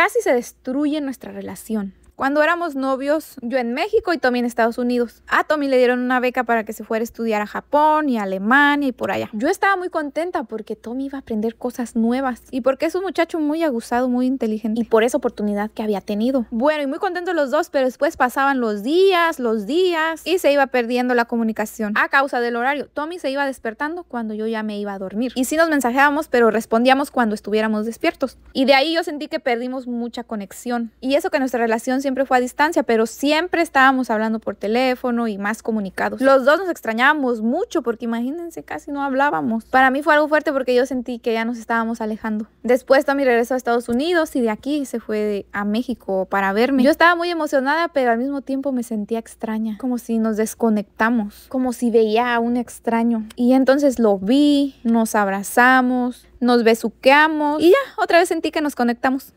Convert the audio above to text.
casi se destruye nuestra relación. Cuando éramos novios, yo en México y Tommy en Estados Unidos. A Tommy le dieron una beca para que se fuera a estudiar a Japón y a Alemania y por allá. Yo estaba muy contenta porque Tommy iba a aprender cosas nuevas y porque es un muchacho muy aguzado, muy inteligente y por esa oportunidad que había tenido. Bueno, y muy contentos los dos, pero después pasaban los días, los días y se iba perdiendo la comunicación a causa del horario. Tommy se iba despertando cuando yo ya me iba a dormir. Y sí nos mensajeábamos, pero respondíamos cuando estuviéramos despiertos. Y de ahí yo sentí que perdimos mucha conexión. Y eso que nuestra relación siempre fue a distancia, pero siempre estábamos hablando por teléfono y más comunicados. Los dos nos extrañábamos mucho porque imagínense, casi no hablábamos. Para mí fue algo fuerte porque yo sentí que ya nos estábamos alejando. Después mi regresó a Estados Unidos y de aquí se fue a México para verme. Yo estaba muy emocionada, pero al mismo tiempo me sentía extraña, como si nos desconectamos, como si veía a un extraño. Y entonces lo vi, nos abrazamos, nos besuqueamos y ya, otra vez sentí que nos conectamos.